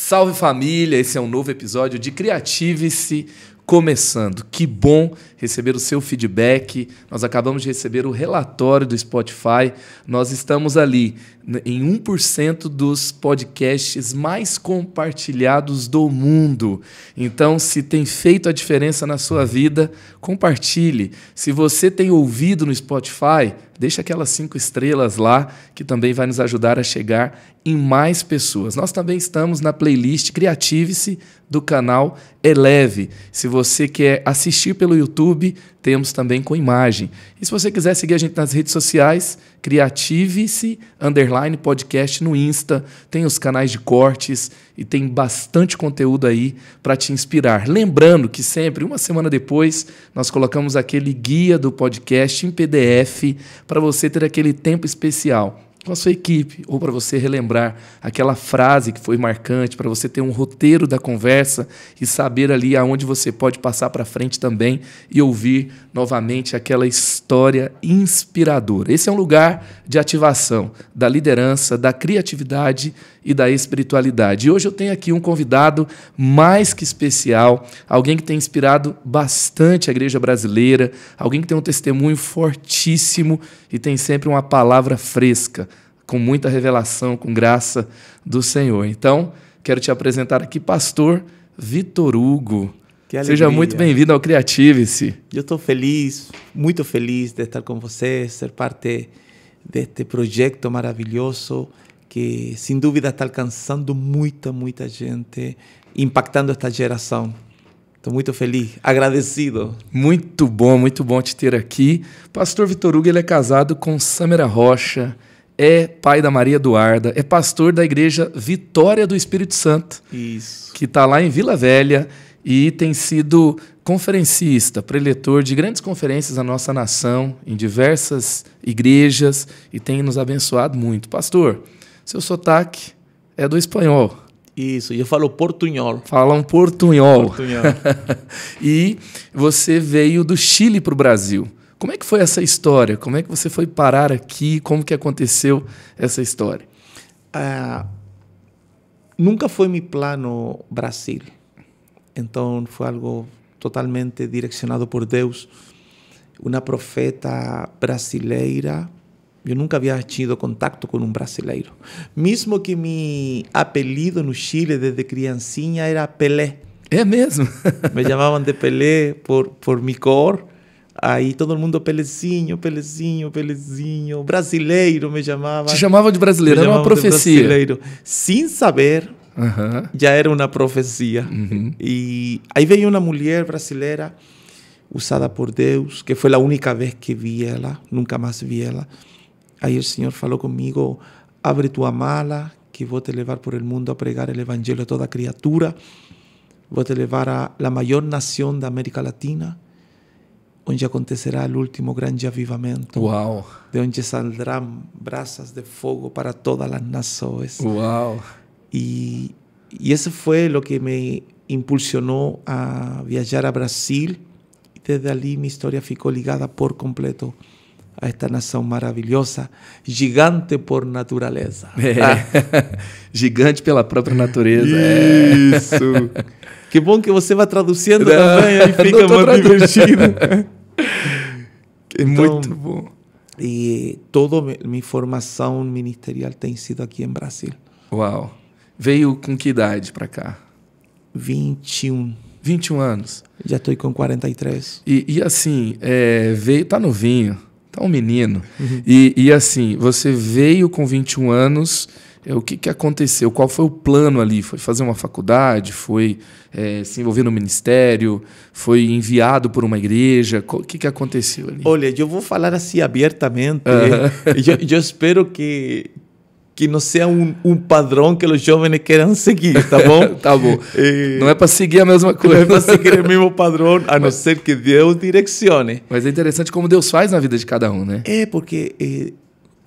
Salve família, esse é um novo episódio de Criative-se começando. Que bom receber o seu feedback. Nós acabamos de receber o relatório do Spotify. Nós estamos ali em 1% dos podcasts mais compartilhados do mundo. Então, se tem feito a diferença na sua vida, compartilhe. Se você tem ouvido no Spotify, deixa aquelas cinco estrelas lá, que também vai nos ajudar a chegar em mais pessoas. Nós também estamos na playlist Criative-se do canal Eleve. Se você quer assistir pelo YouTube, temos também com imagem. E se você quiser seguir a gente nas redes sociais, Criative-se underline podcast no Insta, tem os canais de cortes e tem bastante conteúdo aí para te inspirar. Lembrando que sempre uma semana depois nós colocamos aquele guia do podcast em PDF para você ter aquele tempo especial com a sua equipe, ou para você relembrar aquela frase que foi marcante, para você ter um roteiro da conversa e saber ali aonde você pode passar para frente também e ouvir novamente aquela história inspiradora. Esse é um lugar de ativação da liderança, da criatividade e da espiritualidade. E hoje eu tenho aqui um convidado mais que especial, alguém que tem inspirado bastante a igreja brasileira, alguém que tem um testemunho fortíssimo e tem sempre uma palavra fresca, com muita revelação, com graça do Senhor. Então, quero te apresentar aqui, pastor Vitor Hugo. Seja muito bem-vindo ao Creative-se. Eu estou feliz, muito feliz de estar com você, ser parte deste projeto maravilhoso que sem dúvida está alcançando muita, muita gente, impactando esta geração. Estou muito feliz, agradecido. Muito bom, muito bom te ter aqui. Pastor Vitor Hugo, ele é casado com Samira Rocha, é pai da Maria Eduarda, é pastor da igreja Vitória do Espírito Santo, Isso. que está lá em Vila Velha e tem sido conferencista, preletor de grandes conferências na nossa nação, em diversas igrejas e tem nos abençoado muito. Pastor, seu sotaque é do espanhol. Isso, e eu falo portunhol. Falam portunhol. portunhol. e você veio do Chile para o Brasil. Como é que foi essa história? Como é que você foi parar aqui? Como que aconteceu essa história? Ah, nunca foi meu plano Brasil. Então foi algo totalmente direcionado por Deus. Uma profeta brasileira eu nunca havia tido contato com um brasileiro. Mesmo que meu apelido no Chile desde criancinha era Pelé. É mesmo? Me chamavam de Pelé por, por minha cor. Aí todo mundo Pelezinho, Pelezinho, Pelezinho. Brasileiro me chamava. Te chamavam de brasileiro, era uma profecia. Brasileiro. Sem saber, já era uma profecia. E aí veio uma mulher brasileira usada por Deus, que foi a única vez que vi ela, nunca mais vi ela. Ahí el Señor falou conmigo, abre tu mala, que voy te llevar por el mundo a pregar el Evangelio a toda criatura. Voy te llevar a la mayor nación de América Latina, donde acontecerá el último gran avivamiento. Wow. De donde saldrán brasas de fuego para todas las naciones. Y, eso fue lo que me impulsionó a viajar a Brasil. Desde allí mi historia ficó ligada por completo a esta nação maravilhosa, gigante por natureza. É. Ah. Gigante pela própria natureza. É. Isso. Que bom que você vai traduzindo Não. também, aí fica mais traduzindo. divertido. É então, muito bom. E toda a minha formação ministerial tem sido aqui em Brasil. Uau. Veio com que idade para cá? 21. 21 anos? Já estou com 43. E, e assim, é, veio, tá novinho é um menino. Uhum. E, e assim, você veio com 21 anos é, o que, que aconteceu, qual foi o plano ali? Foi fazer uma faculdade? Foi é, se envolver no ministério? Foi enviado por uma igreja? O que, que aconteceu ali? Olha, eu vou falar assim abertamente. eu, eu, espero que, que não seja um, um padrão que os jovens queiram seguir, tá bom? tá bom. E... Não é para seguir a mesma coisa. Não é para seguir o mesmo padrão, a Mas... não ser que Deus direcione. Mas é interessante como Deus faz na vida de cada um, né? É, porque é,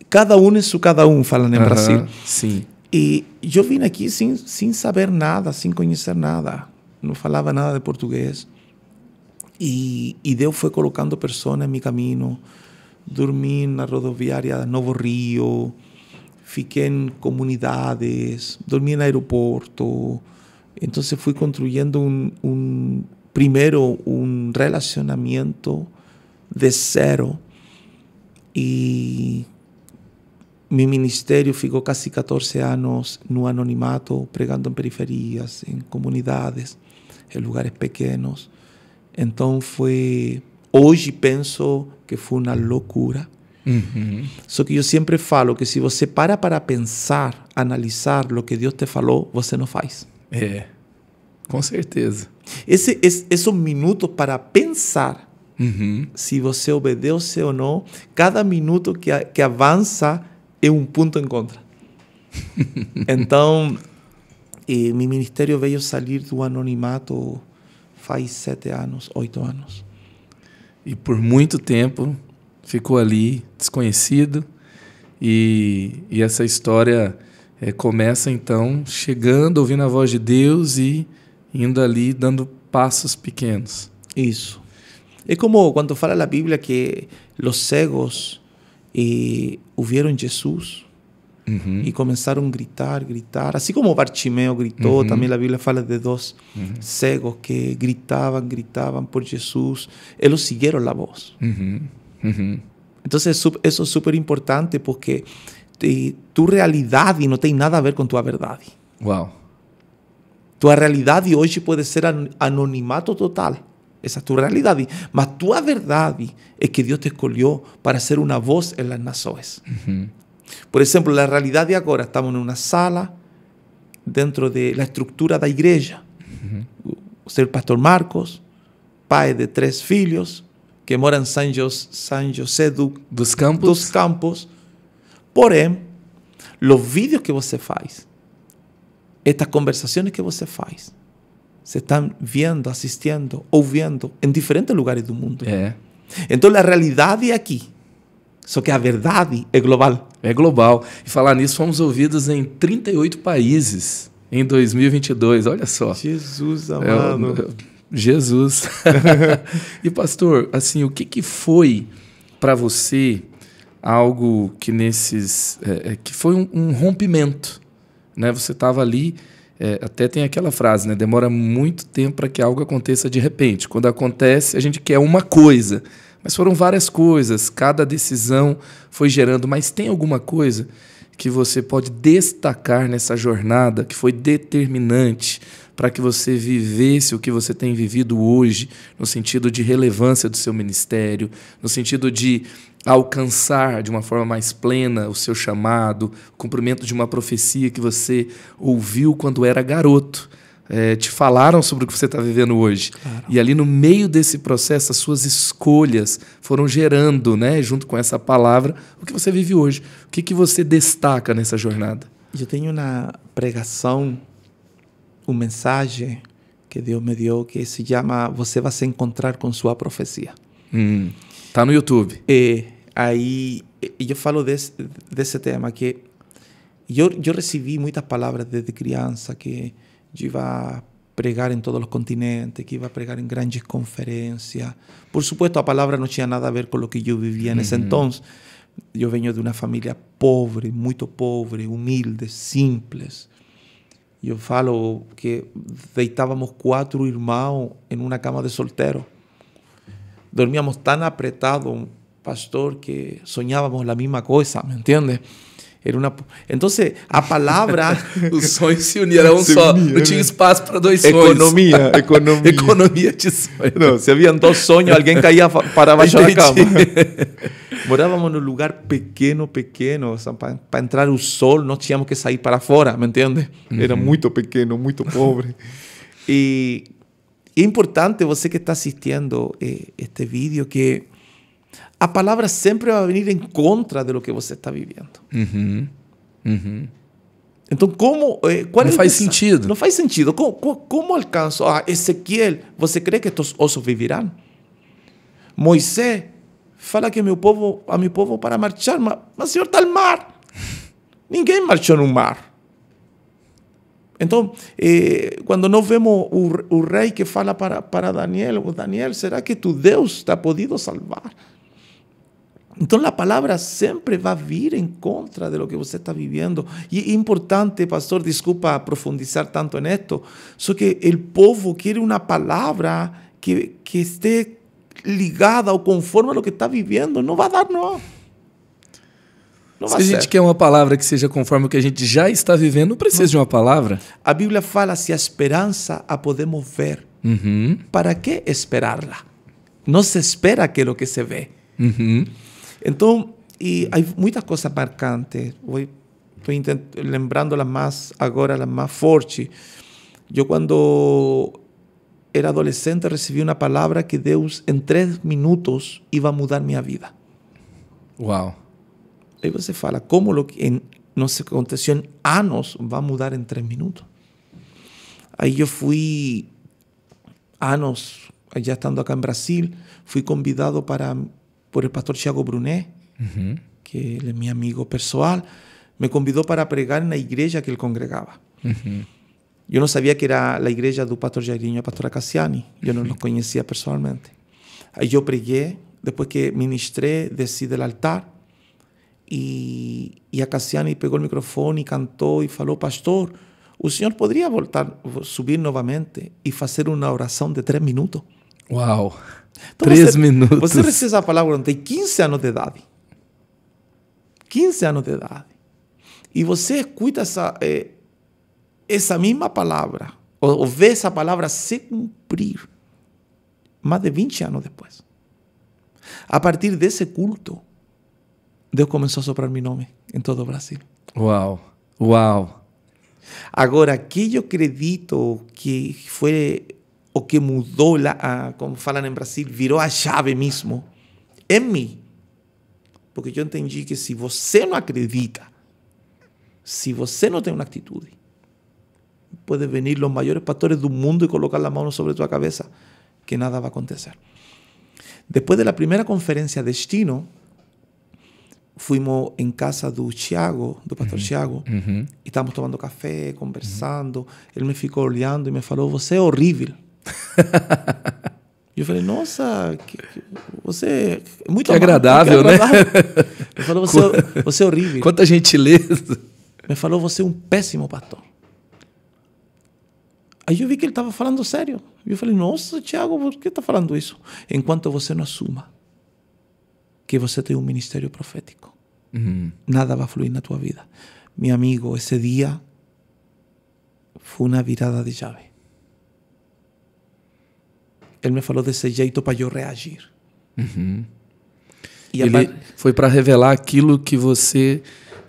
cada um é isso, cada um, falando em uh -huh, Brasil. Sim. E eu vim aqui sem, sem saber nada, sem conhecer nada. Não falava nada de português. E, e Deus foi colocando pessoas em meu caminho. Dormi na rodoviária Novo Rio fiqué en comunidades, dormí en aeropuerto. Entonces fui construyendo un, primero un relacionamiento de cero y mi ministerio ficou casi 14 años no anonimato, pregando en periferias, en comunidades, en lugares pequeños. Entonces fue, hoy pienso que fue una locura. Uhum. Só que eu sempre falo que se você para para pensar, analisar o que Deus te falou, você não faz. É, com certeza. Esse, esse, esses minutos para pensar uhum. se você obedece ou não, cada minuto que, que avança é um ponto em contra. então, eh, meu ministério veio sair do anonimato faz sete anos, oito anos. E por muito tempo ficou ali desconhecido e, e essa história é, começa então chegando, ouvindo a voz de Deus e indo ali dando passos pequenos. Isso. É como quando fala na Bíblia que os cegos e eh, ouviram Jesus uhum. e começaram a gritar, gritar. Assim como Bartimeu gritou, uhum. também a Bíblia fala de dois uhum. cegos que gritavam, gritavam por Jesus. Eles seguiram a voz. Uhum. Entonces eso es súper importante porque tu realidad no tiene nada a ver con tu verdad. Wow. Tu realidad hoy puede ser anonimato total. Esa es tu realidad. Mas tu verdad es que Dios te escogió para ser una voz en las naciones. Por ejemplo, la realidad de ahora, estamos en una sala dentro de la estructura de la iglesia. Ser el pastor Marcos, padre de tres hijos, que mora em San José, San José do, dos, campos. dos Campos. Porém, os vídeos que você faz, estas conversações que você faz, se estão vendo, assistindo, ouvindo em diferentes lugares do mundo. É. Então, a realidade é aqui. Só que a verdade é global. É global. E falar nisso, fomos ouvidos em 38 países em 2022. Olha só. Jesus é amado. É, Jesus. e pastor, assim, o que, que foi para você algo que nesses é, é, que foi um, um, rompimento, né? Você estava ali, é, até tem aquela frase, né? Demora muito tempo para que algo aconteça de repente. Quando acontece, a gente quer uma coisa, mas foram várias coisas. Cada decisão foi gerando, mas tem alguma coisa que você pode destacar nessa jornada que foi determinante? para que você vivesse o que você tem vivido hoje, no sentido de relevância do seu ministério, no sentido de alcançar de uma forma mais plena o seu chamado, o cumprimento de uma profecia que você ouviu quando era garoto. É, te falaram sobre o que você está vivendo hoje. Claro. E ali no meio desse processo, as suas escolhas foram gerando, né, junto com essa palavra, o que você vive hoje. O que, que você destaca nessa jornada? Eu tenho na pregação un mensaje que Dios me dio que se llama Você vai se encontrar com sua profecia. Hum, mm. tá no YouTube. É, aí eu falo desse, desse tema que eu, eu recebi muitas palavras desde criança que eu ia pregar em todos os continentes, que ia pregar em grandes conferências. Por supuesto, a palavra não tinha nada a ver com o que eu vivia nesse uhum. Mm-hmm. entonces. Eu venho de uma família pobre, muito pobre, humilde, simples. Yo falo que deitábamos cuatro hermanos en una cama de soltero, Dormíamos tan apretado, pastor, que soñábamos la misma cosa, ¿me entiendes? Era uma... Então, a palavra os sonhos se uniram a um solo no Unia, espacio para dos sueños. Economía, economía. economia. de sueños. si habían dos dois alguien caía para baixo da cama. en un lugar pequeño, pequeño, Para entrar el sol, no teníamos que salir para afuera, me entiendes? Era muy pequeño, muy pobre. Y es importante você que está assistindo eh, este vídeo que a palavra sempre vai vir em contra de lo que você está vivendo. Uhum. Uhum. Então, como. Eh, qual é não é faz sentido. Não faz sentido. Como, como alcanço? Ah, Ezequiel, você crê que estes ossos viverão? Moisés fala que meu povo, a meu povo para marchar, mas, mas o senhor está no mar. Ninguém marchou no mar. Então, eh, quando nós vemos o, o, rei que fala para, para Daniel, oh, Daniel, será que tu Deus está podido salvar? Então a palavra sempre vai vir em contra de lo que você está vivendo. E é importante, pastor, desculpa profundizar tanto esto só que o povo quer uma palavra que, que esteja ligada ou conforme a lo que está vivendo. Não vai dar, não. Não Se a gente ser. quer uma palavra que seja conforme o que a gente já está vivendo, não precisa não. de uma palavra. A Bíblia fala: se a esperança a podemos ver, uhum. para que esperarla Não se espera aquilo que se vê. Uhum. Entonces, y hay muchas cosas marcantes. Estoy lembrando las más ahora las más fortes. Yo cuando era adolescente, recibí una palabra que Dios en tres minutos, iba a mudar mi vida. ¡Wow! Ahí você fala, ¿cómo lo que no se en en años va a mudar en tres minutos? Ahí yo fui años, ya estando acá en Brasil, fui convidado para por el pastor Thiago Brunet, que es mi amigo personal, me convidó para pregar en la iglesia que él congregaba. Yo no sabía que era la iglesia del pastor Jairinho y la pastor Cassiani, yo no los conocía personalmente. Ahí yo pregué, después que ministré, decidí del altar, y, y a Cassiani pegó el micrófono y cantó y faló, pastor, ¿el señor podría voltar, subir nuevamente y hacer una oración de tres minutos? Wow. Então Três você, minutos. Você precisa a palavra tem 15 anos de idade. 15 anos de idade. E você escuta essa, eh, essa mesma palavra, ou, ou vê essa palavra se cumprir mais de 20 anos depois. A partir desse culto, Deus começou a soprar meu nome em todo o Brasil. Uau, uau. Agora, que eu acredito que foi o que mudou lá, a, como falam em Brasil, virou a chave mesmo, é em mim. Porque eu entendi que se você não acredita, se você não tem uma atitude, pode vir os maiores pastores do mundo e colocar a mão sobre tua cabeça, que nada vai acontecer. Depois da de primeira conferência Destino, fuimos em casa do Tiago, do pastor uhum. Tiago, uhum. e estávamos tomando café, conversando. Uhum. Ele me ficou olhando e me falou: Você é horrível. e eu falei, nossa, que, que, você é muito que agradável, é né? Ele falou, você, é você é horrível. Quanta gentileza. Me falou, você é um péssimo pastor. Aí eu vi que ele estava falando sério. E eu falei, nossa, Tiago, por que está falando isso? Enquanto você não assuma que você tem um ministério profético, uhum. nada vai fluir na tua vida. Meu amigo, esse dia foi uma virada de chave ele me falou desse jeito para eu reagir. Uhum. E ele foi para revelar aquilo que você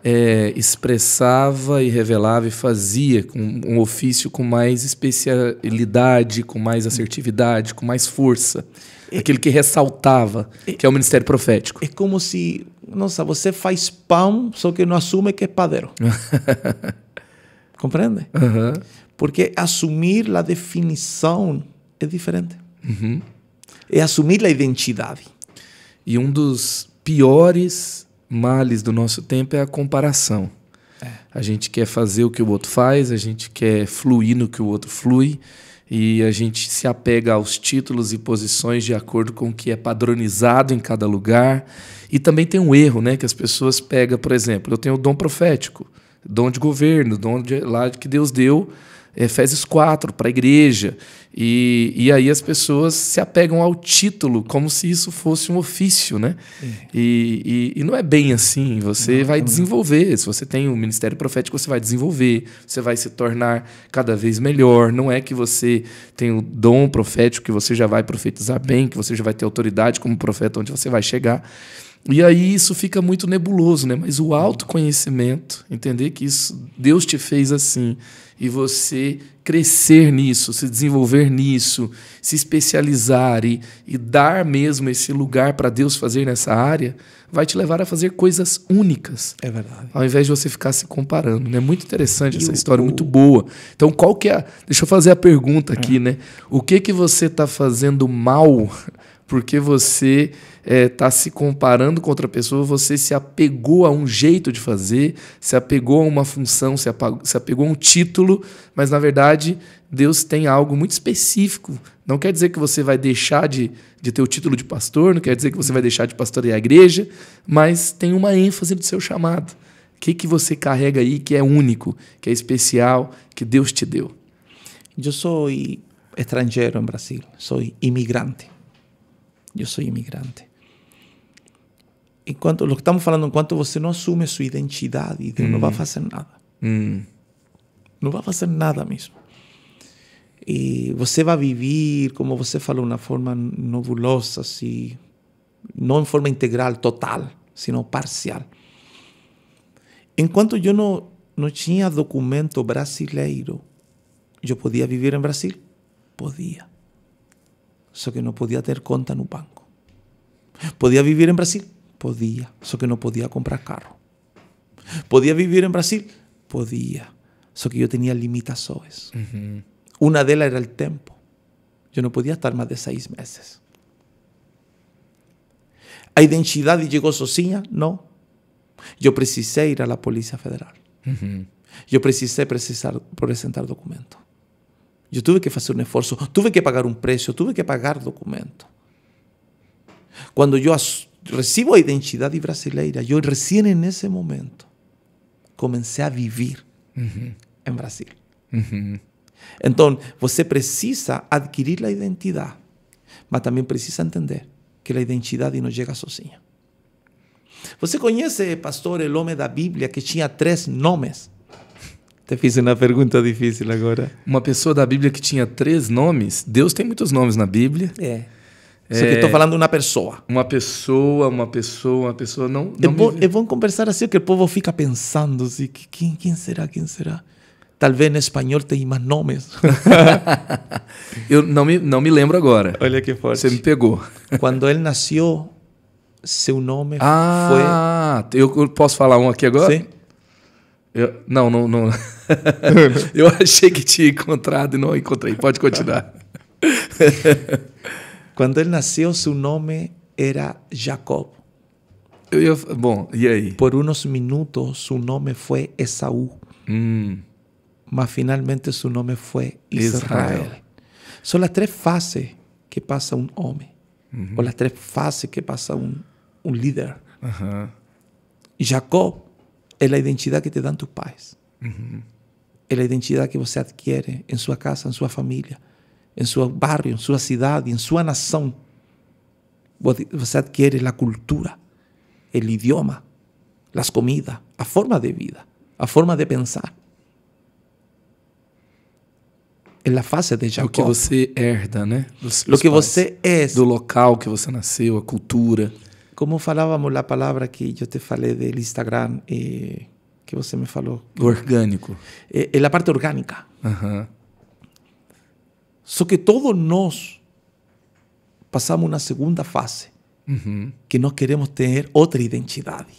é, expressava e revelava e fazia com um ofício com mais especialidade, com mais assertividade, com mais força. É, aquilo que ressaltava, é, que é o ministério profético. É como se, nossa, você faz pão, só que não assume que é padeiro. Compreende? Uhum. Porque assumir a definição é diferente. Uhum. É assumir a identidade. E um dos piores males do nosso tempo é a comparação. É. A gente quer fazer o que o outro faz, a gente quer fluir no que o outro flui, e a gente se apega aos títulos e posições de acordo com o que é padronizado em cada lugar. E também tem um erro, né, que as pessoas pegam, por exemplo, eu tenho o dom profético, dom de governo, dom de, lá que Deus deu, Efésios 4 para a igreja. E, e aí as pessoas se apegam ao título como se isso fosse um ofício, né? É. E, e, e, não é bem assim. Você não, vai não. É. desenvolver. Se você tem um ministério profético, você vai desenvolver, você vai se tornar cada vez melhor. Não é que você tem o dom profético, que você já vai profetizar bem, que você já vai ter autoridade como profeta onde você vai chegar. E aí isso fica muito nebuloso, né? Mas o autoconhecimento, entender que isso Deus te fez assim e você crescer nisso, se desenvolver nisso, se especializar e, e dar mesmo esse lugar para Deus fazer nessa área, vai te levar a fazer coisas únicas. É verdade. Ao invés de você ficar se comparando, né? Muito interessante essa história, muito boa. Então, qual que é? A, deixa eu fazer a pergunta aqui, é. né? O que que você está fazendo mal? porque você está é, tá se comparando com outra pessoa, você se apegou a um jeito de fazer, se apegou a uma função, se, se apegou a um título, mas na verdade Deus tem algo muito específico. Não quer dizer que você vai deixar de, de ter o título de pastor, não quer dizer que você vai deixar de pastorear a igreja, mas tem uma ênfase do seu chamado. O que, que você carrega aí que é único, que é especial, que Deus te deu? Eu sou estrangeiro no Brasil, sou imigrante. Yo soy inmigrante. En cuanto, lo que estamos hablando, en cuanto você no asume su identidad, y mm. mm. no va a hacer nada. No va a hacer nada Y Usted va a vivir, como usted falou, una forma novulosa, así no en forma integral, total, sino parcial. En cuanto yo no no tenía documento brasileiro, ¿yo podía vivir en Brasil? Podía. Eso que no podía tener cuenta en un banco. Podía vivir en Brasil? Podía, Eso que no podía comprar carro. Podía vivir en Brasil? Podía, Eso que yo tenía limitaciones. Una de ellas era el tiempo. Yo no podía estar más de seis meses. ¿A identidad y llegó sozinha? No. Yo precisé ir a la Policía Federal. Yo precisé presentar documentos. Yo tuve que hacer un esfuerzo, tuve que pagar un precio, tuve que pagar documento. Cuando yo recibo identidad brasileira, brasileira, recién en ese momento comencé a vivir en Brasil. Entonces, usted você precisa adquirir la identidad, pero también precisa entender que a identidade no chega sozinha. Você conhece, pastor, hombre de la Biblia, que tenía tres nomes? Até fiz uma pergunta difícil agora. Uma pessoa da Bíblia que tinha três nomes. Deus tem muitos nomes na Bíblia. É. é Só que estou falando uma pessoa. Uma pessoa, uma pessoa, uma pessoa. Não, não é, bom, conversar assim, que o povo fica pensando assim, quem, quem será, quem será? Talvez em espanhol tem mais nomes. Eu não me, não me lembro agora. Olha que forte. Você me pegou. Quando ele nasceu, seu nome ah, foi... Ah, eu posso falar um aqui agora? Sim. Eu, não, não. não. eu achei que tinha encontrado e não encontrei. Pode continuar. Quando ele nasceu, seu nome era Jacob. Eu, eu, bom, e aí? Por uns minutos, seu nome foi Esaú. Hum. Mas finalmente, seu nome foi Israel. Israel. São as três fases que passa um homem. Uhum. Ou as três fases que passa um, um líder. Uhum. Jacob é a identidade que te dão teus pais. Uhum. É a identidade que você adquire em sua casa, em sua família, em seu barrio, em sua cidade, em sua nação. Você adquire a cultura, o idioma, as comidas, a forma de vida, a forma de pensar. É a face de Jacob. O que você herda, né? o que pais, você é. Do local que você nasceu, a cultura como falávamos a palavra que eu te falei do Instagram, eh, que você me falou? O orgânico. É, eh, eh, a parte orgânica. Uhum. Só que todos nós passamos uma segunda fase, uhum. que nós queremos ter outra identidade.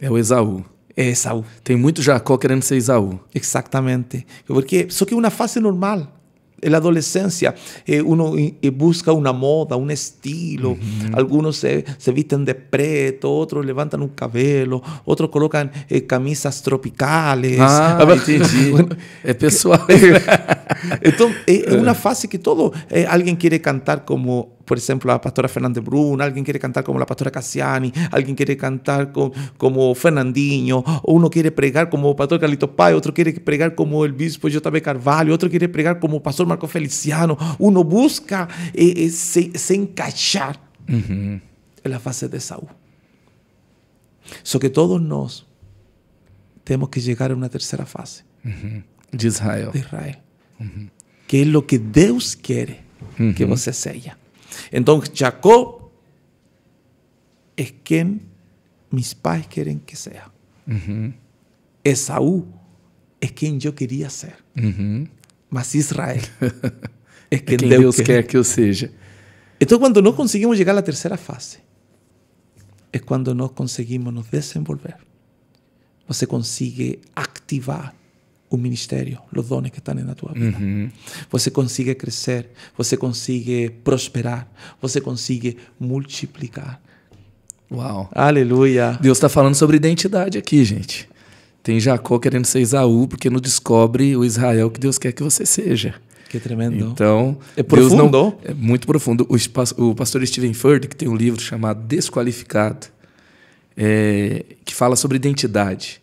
É o Esaú. É Esaú. Tem muito Jacó querendo ser Esaú. Exatamente. Porque, só que é uma fase normal. En la adolescencia eh, uno busca una moda, un estilo. Algunos se, visten de preto, otros levantan un cabello, otros colocan eh, camisas tropicales. Ah, una bueno, pessoal. fase que todo eh, Alguien quiere cantar como por ejemplo, la pastora Fernández Brun, alguien quiere cantar como la pastora Cassiani, alguien quiere cantar con, como Fernandinho, uno quiere pregar como pastor Carlito Pai, otro quiere pregar como el bispo J.B. Carvalho, otro quiere pregar como pastor Marco Feliciano. Uno busca eh, eh se, se, en la fase de Saúl. So que todos nos tenemos que llegar a una tercera fase de Israel, de Israel que es lo que Dios quiere que você sella. Entonces Jacob es quien mis padres quieren que sea. Esaú es quien yo quería ser. Mas Israel es quien, Dios, quiere que yo sea. Entonces cuando no conseguimos llegar a la tercera fase, es cuando no conseguimos nos desenvolver. No se consigue activar o ministério, os dons que estão na tua vida. Uhum. Você consiga crescer, você consiga prosperar, você consiga multiplicar. Uau. Aleluia. Deus está falando sobre identidade aqui, gente. Tem Jacó querendo ser Isaú, porque não descobre o Israel que Deus quer que você seja. Que tremendo. Então, é profundo. Deus não, é muito profundo. O, o pastor Steven Ford, que tem um livro chamado Desqualificado, é, que fala sobre identidade.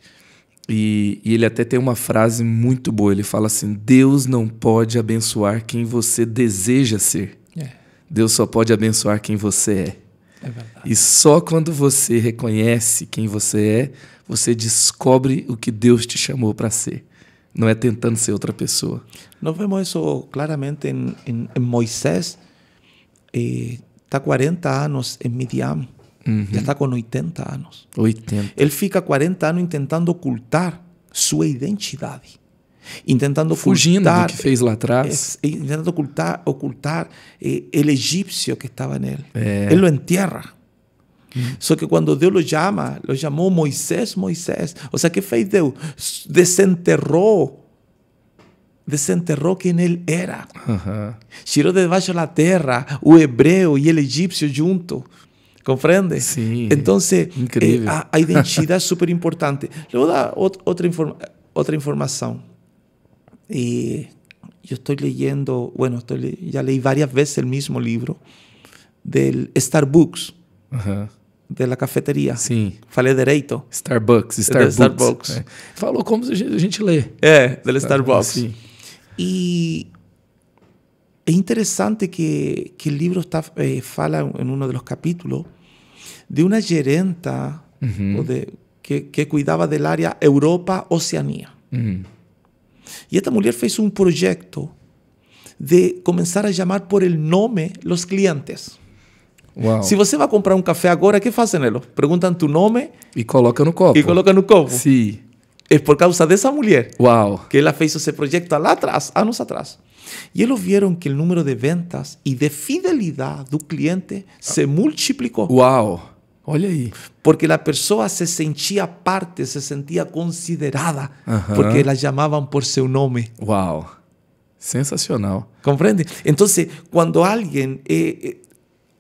E, e, ele até tem uma frase muito boa. Ele fala assim: Deus não pode abençoar quem você deseja ser. É. Deus só pode abençoar quem você é. é e só quando você reconhece quem você é, você descobre o que Deus te chamou para ser. Não é tentando ser outra pessoa. Nós vemos isso claramente em, em, em Moisés. Está eh, 40 tá anos em Midian Ya está con 80 años. 80. Él fica 40 años intentando ocultar su identidad. intentando Fugindo ocultar, que fez lá atrás. Eh, intentando ocultar, ocultar eh, el egipcio que estaba en él. Eh. Él lo entierra. Solo que cuando Dios lo llama, lo llamó Moisés, Moisés. O sea, ¿qué fez Dios? Desenterró desenterró quem él era. de debajo de la tierra, o y y el juntos. junto. ¿Comprende? Sí. Entonces, eh, la a, ah, identidad es súper importante. Le voy a dar otra, otra información. Eh, yo estoy leyendo, bueno, estoy ya leí varias veces el mismo libro del Starbucks, de la cafetería. Sí. Falei derecho? Starbucks, Starbucks. Eh, Faló como a gente, gente lê. É, del Starbucks. Y Y. interesante que, que libro libro está, fala en uno de los capítulos de una gerenta que, cuidaba del área Europa-Oceanía. Y esta mujer hizo un proyecto de comenzar a llamar por el nombre los clientes. Si Si va a comprar un café agora, qué hacen preguntan preguntan tu nombre y coloca no copo. y coloca no copo. Sí. es por causa de esa mujer wow Que ella fez ese proyecto lá atrás, años atrás. Y ellos vieron que el número de ventas y de fidelidad del cliente se multiplicó. wow oye Porque la persona se sentía parte, se sentía considerada, porque la llamaban por su nombre. wow Sensacional. comprende Entonces, cuando alguien eh, eh,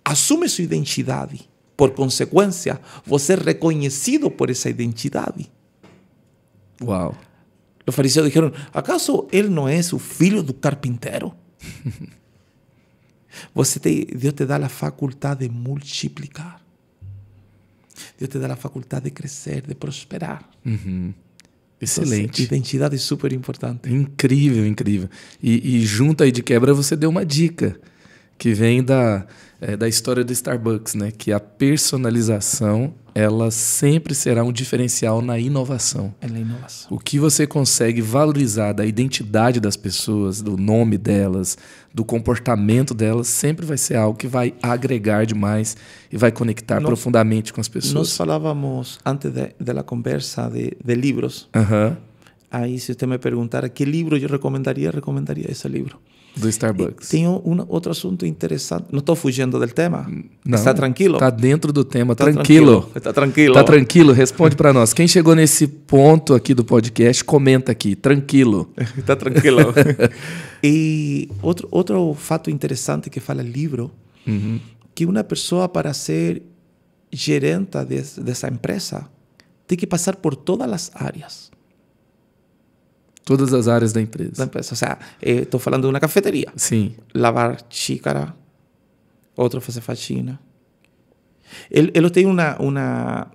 asume su identidad, por por va vos ser reconocido por esa identidad ¡Guau! Los fariseos dijeron, ¿acaso él no es o filho do carpintero? Você Deus te dá a faculdade de multiplicar. Deus te dá a faculdade de crescer, de prosperar. Uhum. Excelente. Então, identidade super importante. Incrível, incrível. e junto aí de quebra você deu uma dica que vem da, é, da história do Starbucks, né? Que a personalização ela sempre será um diferencial na inovação. Ela é inovação. O que você consegue valorizar da identidade das pessoas, do nome delas, do comportamento delas, sempre vai ser algo que vai agregar demais e vai conectar nós, profundamente com as pessoas. Nós falávamos antes da conversa de, de livros. Uhum. Aí, se você me perguntar que livro eu recomendaria, recomendaria esse livro do Starbucks. E tem um, outro assunto interessante. Não estou fugindo do tema? Não. Está tranquilo? Está dentro do tema. Tá tranquilo. Está tranquilo. Está tá tranquilo. Responde para nós. Quem chegou nesse ponto aqui do podcast, comenta aqui. Tranquilo. Está tranquilo. e outro, outro fato interessante que fala livro, uhum. que uma pessoa para ser gerenta de, dessa empresa tem que passar por todas as áreas. Todas as áreas da empresa. Da empresa. estou falando de uma cafeteria. Sim. Lavar xícara, outro fazer faxina. Ele, ele tem uma, uma,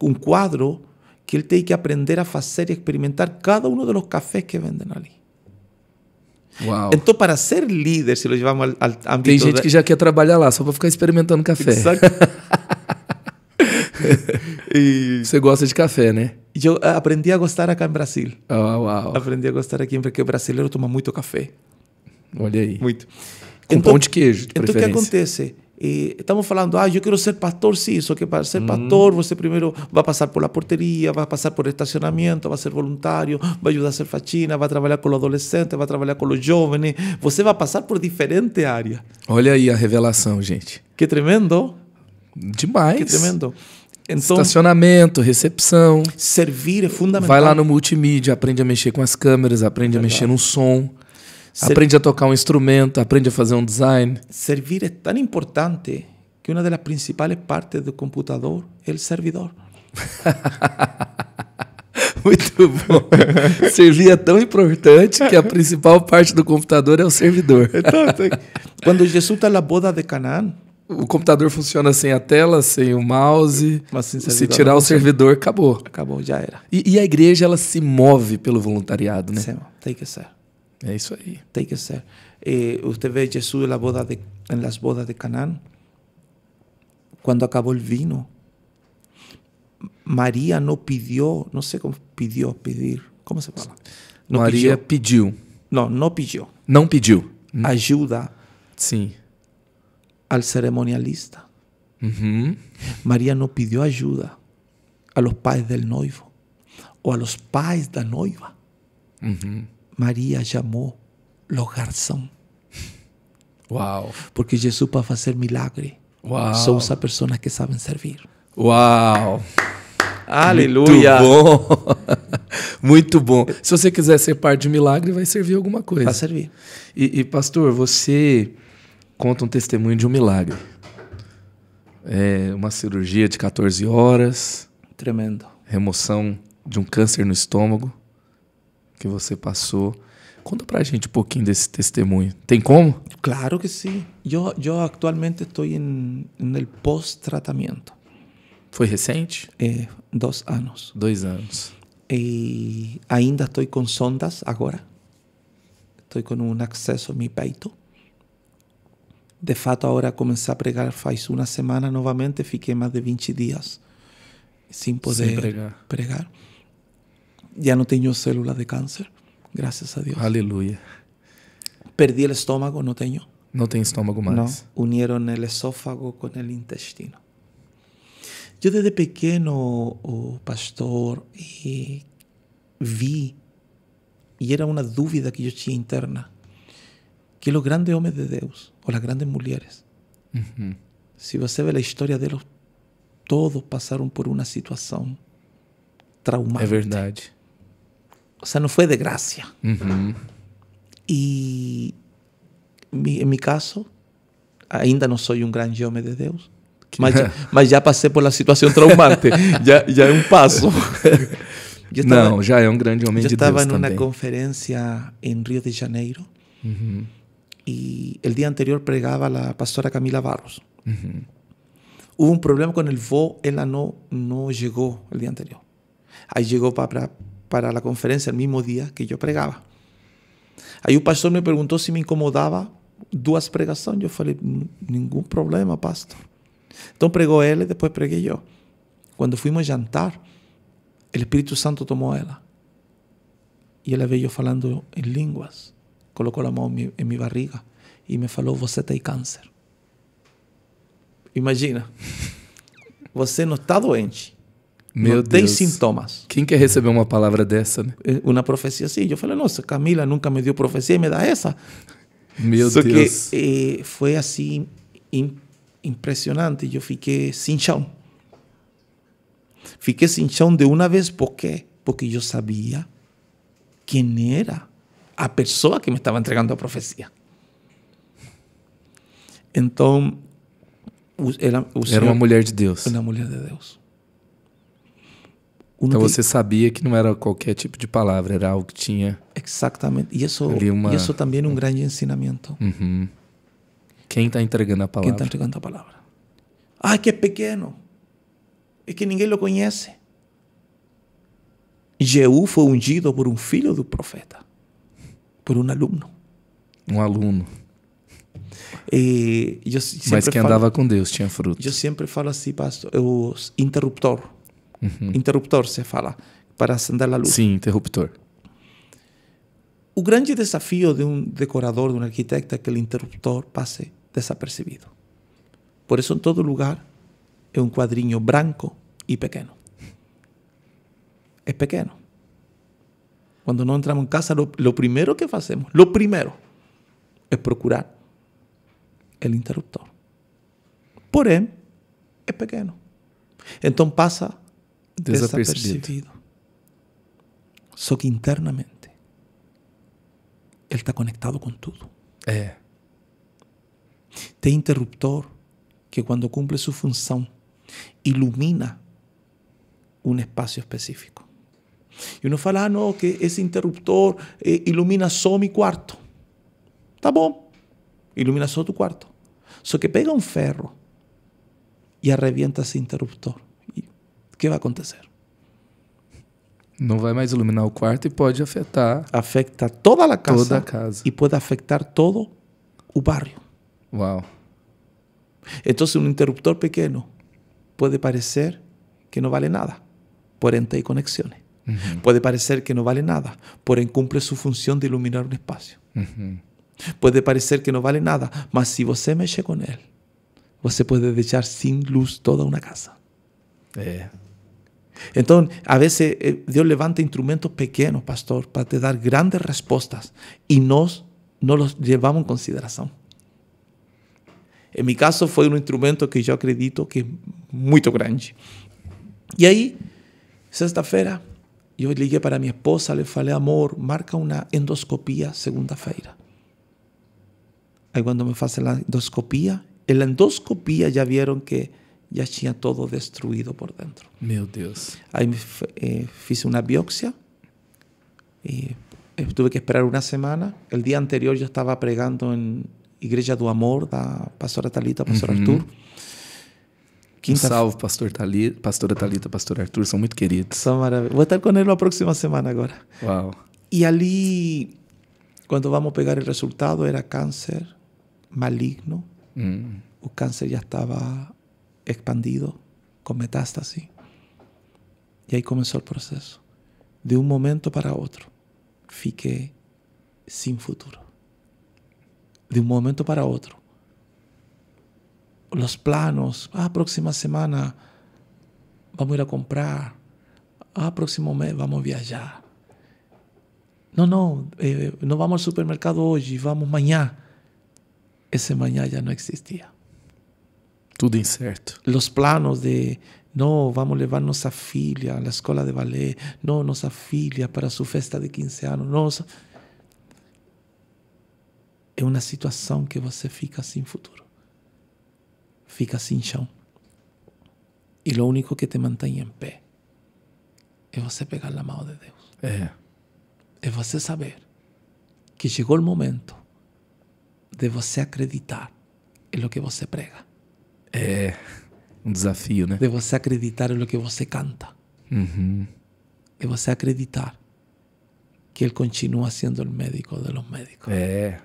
um quadro que ele tem que aprender a fazer e experimentar cada um dos cafés que vendem ali. Uau. Então, para ser líder, se nós vamos ao, ao Tem gente da... que já quer trabalhar lá só para ficar experimentando café. Exato. e... Você gosta de café, né? Eu eh, aprendi a gostar aqui em Brasil. Oh, Aprendi a gostar aqui porque o brasileiro toma muito café. Olha aí. Muito. Com então, pão de queijo, de Então, o que acontece? E estamos falando, ah, eu quero ser pastor, sim, só que para ser hum. pastor você primeiro vai passar por la porteria, vai passar por estacionamento, vai ser voluntário, vai ajudar a ser faxina, vai trabalhar com o adolescente, vai trabalhar com o jovem, você vai passar por diferente área. Olha aí a revelação, gente. Que tremendo. Demais. Que tremendo. Então, Estacionamento, recepção. Servir é fundamental. Vai lá no multimídia, aprende a mexer com as câmeras, aprende a mexer no som, Ser... aprende a tocar um instrumento, aprende a fazer um design. Servir é tão importante que uma das principais partes do computador é o servidor. Muito bom. Servir é tão importante que a principal parte do computador é o servidor. Então, então quando Jesus está na boda de Canaã, o computador funciona sem a tela, sem o mouse. Mas, sim, se tirar o servidor, acabou. Acabou, já era. E, e, a igreja ela se move pelo voluntariado, né? Sim, tem que ser. É isso aí. Tem que ser. E você vê Jesus na boda de, nas bodas de Canaã, quando acabou o vinho, Maria não pediu, não sei como pediu, pedir, como se fala? Não Maria pediu. pediu. Não, não pediu. Não pediu. Ajuda. Sim al ceremonialista. Uh -huh. María no pidió ayuda a los padres del noivo o a los padres da noiva. Uh -huh. María llamó los garzón. Wow. Porque Jesús para hacer milagre wow. só usa personas que sabem servir. Uau! Aleluia! Muito bom. Muito bom. Se você quiser ser parte de milagre, vai servir alguma coisa. Vai servir. E, e pastor, você conta um testemunho de um milagre. É uma cirurgia de 14 horas. Tremendo. Remoção de um câncer no estômago que você passou. Conta pra gente um pouquinho desse testemunho. Tem como? Claro que sim. Eu, eu atualmente estou em, no pós-tratamento. Foi recente? É, dois anos. Dois anos. E ainda estou com sondas agora. Estou com um acesso a meu peito. De fato, ahora comencé a pregar faz una semana nuevamente, fiqué más de 20 días sin poder pregar. Ya no tengo células de cáncer, gracias a Dios Aleluya. Perdí el estómago, no tengo No tengo estómago más. unieron el esófago con el intestino. yo desde pequeño pastor, e vi, y e era una duda que yo tenía interna, que los grandes hombres de Dios por las grandes mujeres. Uh -huh. Se você vê a história deles, todos passaram por uma situação traumática. É verdade. Ou seja, não foi de graça. E em meu caso, ainda não sou um grande homem de Deus, mas, mas já passei por uma situação traumática. já, já é um passo. não, já é um grande homem de Deus. Eu estava numa uma conferência em Rio de Janeiro. Uhum. y el día anterior pregaba la pastora Camila Barros. Hubo un problema con el VO, ella no, no llegó el día anterior. Ahí llegó para, para la conferencia el mismo día que yo pregaba. Ahí un pastor me preguntó si me incomodaba. dos pregaciones. Yo falei, ningún problema, pastor. pregó él y después pregué yo. Cuando fuimos a jantar, el Espíritu Santo tomó a ella. Y ella veía yo hablando en lenguas. colocou a mão em minha barriga e me falou: Você tem câncer. Imagina, você não está doente. Meu não Deus. tem sintomas. Quem quer receber uma palavra dessa, né? Eh, uma profecia assim. Eu falei, nossa, Camila nunca me deu profecia e me dá essa. Meu Só Deus. Que, eh, foi assim impressionante. Eu fiquei sem chão. Fiquei sem chão de uma vez. Por quê? Porque eu sabia quem era a pessoa que me estava entregando a profecia. Então, o, ela, o era senhor, uma mulher de Deus. Era uma mulher de Deus. Então Uno então você sabia que não era qualquer tipo de palavra, era algo que tinha. Exatamente. E isso, uma, isso também é um grande ensinamento. Uhum. Quem está tá entregando a palavra? Quem está entregando a palavra? Ah, que é pequeno. É que ninguém o conhece. Jeú foi ungido por um filho do profeta por um aluno. Um aluno. E eu Mas que andava com Deus tinha fruto. Eu sempre falo assim, pastor, o interruptor. Uhum. Interruptor, você fala, para acender a luz. Sim, interruptor. O grande desafio de um decorador, de um arquiteto, é que o interruptor passe desapercebido. Por isso, em todo lugar, é um quadrinho branco e pequeno. É pequeno Cuando no entramos en casa, lo, primero que hacemos, lo primero, es procurar el interruptor. Porém, él, pequeño. pequeño. pasa pasa sentido Só que internamente, él está conectado con todo. Eh. Este interruptor que, cuando cumple su función, ilumina un espacio específico. Y uno fala: ah, no, que ese interruptor eh, ilumina solo mi cuarto. Está bom, ilumina solo tu cuarto. Solo que pega un ferro y arrevienta ese interruptor. ¿Qué va a a acontecer? No va más iluminar el cuarto y puede afectar Afecta toda la casa. Toda la casa. y puede afectar todo el barrio. Wow. Entonces un interruptor pequeño puede parecer que no vale nada, por hay conexiones. Puede parecer que no vale nada, por cumple su función de iluminar un espacio. Puede parecer que no vale nada, mas si você mexe con él, você puede dejar sin luz toda una casa. Eh. Entonces, a veces eh, Dios levanta instrumentos pequeños, pastor, para te dar grandes respuestas, y nos no los llevamos en consideración. En mi caso, fue un instrumento que yo acredito que es muy grande. Y ahí, sexta-feira, yo le dije para mi esposa, le falé amor, marca una endoscopía segunda-feira. Ahí cuando me hacen la endoscopía, en la endoscopía ya vieron que ya tenía todo destruido por dentro. ¡Mi Dios! Ahí me, hice eh, una biopsia y eh, tuve que esperar una semana. El día anterior yo estaba pregando en Iglesia do Amor, da pastora Talita, pastor pastora Artur. Quinta... Um salve, pastor Talita, pastora pastor Arthur, são muito queridos. São maravilhosos. Vou estar com ele na próxima semana agora. Uau. E ali, quando vamos pegar o resultado, era câncer maligno. Hum. O câncer já estava expandido, com metástase. E aí começou o processo. De um momento para outro, fiquei sem futuro. De um momento para outro, los planos. Ah, próxima semana vamos a ir a comprar. Ah, próximo mes vamos a viajar. No, no, eh, no vamos al supermercado hoy, vamos mañana. Ese mañana ya no existía. Tudo incerto. Los planos de no, vamos a llevar nuestra filia a la escuela de ballet, no, nuestra filia para su festa de 15 años, no. Es una situación que você fica sin futuro. fica sem assim, chão. E o único que te mantém em pé é você pegar na mão de Deus. É. É você saber que chegou o momento de você acreditar em lo que você prega. É um desafio, né? De você acreditar em lo que você canta. Uhum. De você acreditar que Ele continua sendo o médico de los médicos. É.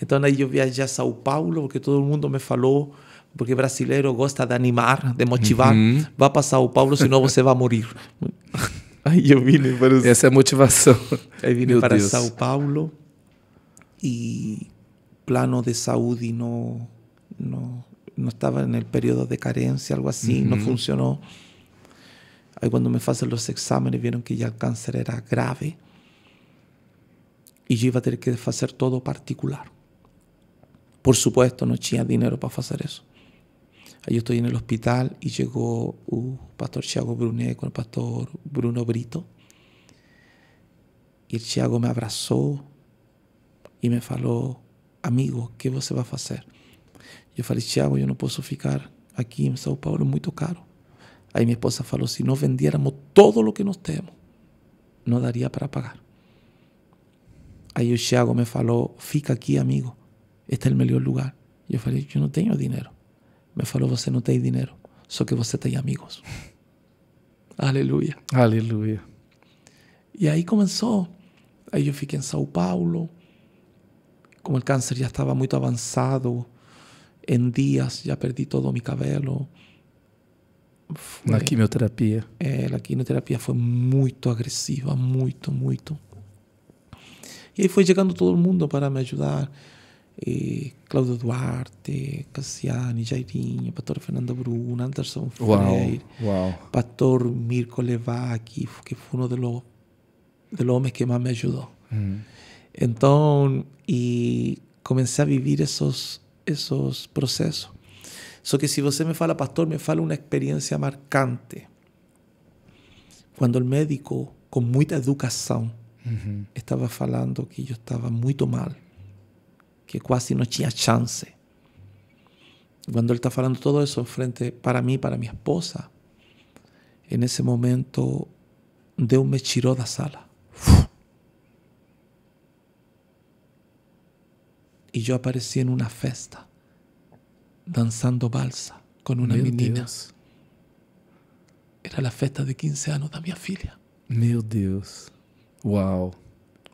Então aí eu viajei a São Paulo porque todo mundo me falou porque brasileiro gosta de animar, de motivar. Va para São Paulo, si no, vai va Aí eu vim para Essa é a motivação. Aí vim para Sao São Paulo y plano de saúde no no estaba en el periodo de carencia, algo así. No funcionó. funcionou. Ahí cuando me hacen los exámenes vieron que ya el cáncer era grave y yo iba a tener que hacer todo particular. Por supuesto, no tenía dinero para hacer eso. Yo estoy en el hospital y llegó uh, pastor Thiago Brunet con el pastor Bruno Brito. Y el Thiago me abrazó y me falou, amigo, qué vas a hacer yo falei, Thiago, yo no puedo ficar aquí en São Paulo, es muy caro. Ahí mi esposa falou, si no vendiéramos todo lo que nos tenemos no daría para pagar. Ahí el Thiago me falou, fica aquí, amigo, este es el mejor lugar. yo falei, yo no tengo dinero. Me falou: você não tem dinero, só que você tem amigos. Aleluya. Aleluia. Y aí comenzó. Aí yo fui en São Paulo. Como el cáncer ya estaba muy avanzado, en días ya perdí todo mi cabello. cabelo. quimioterapia. Eh, la quimioterapia fue muy agresiva, muy, muy. Y e ahí foi llegando todo mundo para me ajudar. E Claudio Duarte, Cassiani, Jairinho, Pastor Fernando Bruno, Anderson Freire, Pastor Mirko Levaki, que fue uno de los, de los hombres que más me ayudó. Mm. Entonces, y comencé a vivir esos, esos procesos. Eso que si usted me fala, pastor, me fala una experiencia marcante. Cuando el médico, con mucha educación, estaba falando que yo estaba muy mal. Que casi no tenía chance. Cuando él está hablando todo eso frente para mí, para mi esposa, en ese momento un me tiró la sala. Y yo aparecí en una fiesta, danzando balsa con una Era la fiesta de 15 años de mi filia Mi Dios. Wow.